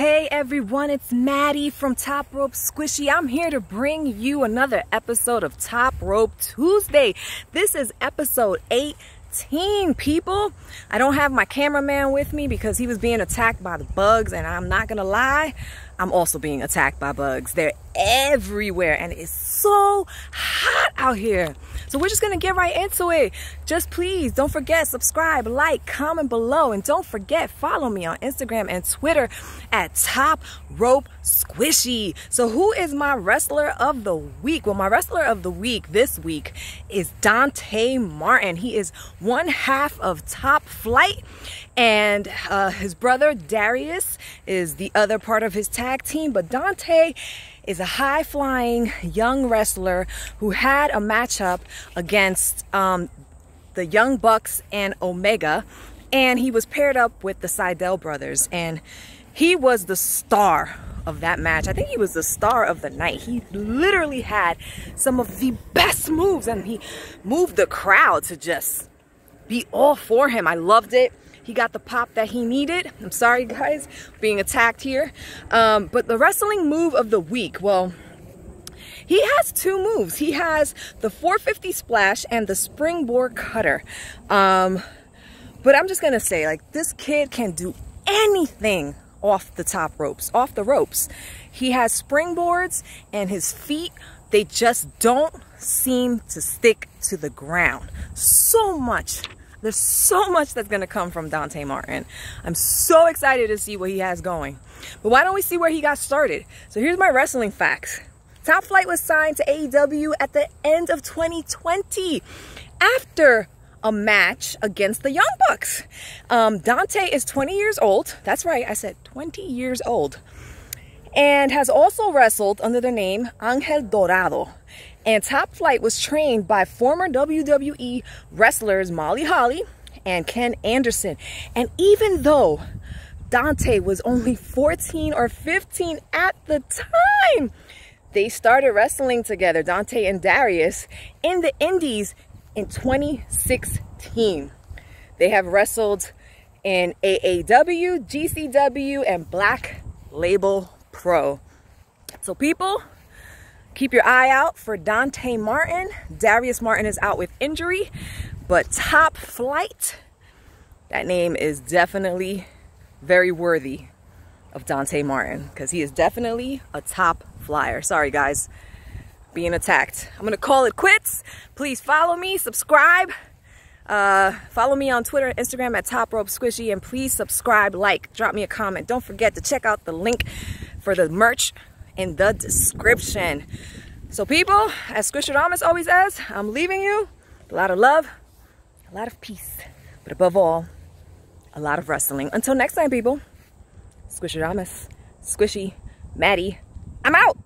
Hey everyone, it's Maddie from Top Rope Squishy. I'm here to bring you another episode of Top Rope Tuesday. This is episode 18, people. I don't have my cameraman with me because he was being attacked by the bugs, and I'm not gonna lie, I'm also being attacked by bugs. They're everywhere, and it's so hot out here. So we're just going to get right into it. Just please don't forget, subscribe, like, comment below. And don't forget, follow me on Instagram and Twitter at Top Rope Squishy. So who is my wrestler of the week? Well, my wrestler of the week this week is Dante Martin. He is one half of Top Flight. And uh, his brother Darius is the other part of his tag team. But Dante is a high flying young wrestler who had a matchup against um, the Young Bucks and Omega, and he was paired up with the Seidel brothers, and he was the star of that match. I think he was the star of the night. He literally had some of the best moves, and he moved the crowd to just be all for him. I loved it. He got the pop that he needed. I'm sorry, guys, being attacked here. Um, but the wrestling move of the week, well, he has two moves. He has the 450 splash and the springboard cutter. Um, but I'm just going to say, like, this kid can do anything off the top ropes, off the ropes. He has springboards and his feet, they just don't seem to stick to the ground. So much there's so much that's going to come from Dante Martin. I'm so excited to see what he has going. But why don't we see where he got started? So here's my wrestling facts. Top Flight was signed to AEW at the end of 2020 after a match against the Young Bucks. Um, Dante is 20 years old. That's right, I said 20 years old and has also wrestled under the name Angel Dorado. And Top Flight was trained by former WWE wrestlers Molly Holly and Ken Anderson. And even though Dante was only 14 or 15 at the time, they started wrestling together, Dante and Darius, in the Indies in 2016. They have wrestled in AAW, GCW, and Black Label pro. So people, keep your eye out for Dante Martin. Darius Martin is out with injury, but top flight, that name is definitely very worthy of Dante Martin because he is definitely a top flyer. Sorry guys, being attacked. I'm gonna call it quits. Please follow me, subscribe. Uh, follow me on Twitter and Instagram at Top Rope Squishy and please subscribe, like, drop me a comment. Don't forget to check out the link for the merch in the description. So people, as Squisher Thomas always says, I'm leaving you a lot of love, a lot of peace, but above all, a lot of wrestling. Until next time, people, Squisher Thomas, Squishy, Maddie, I'm out.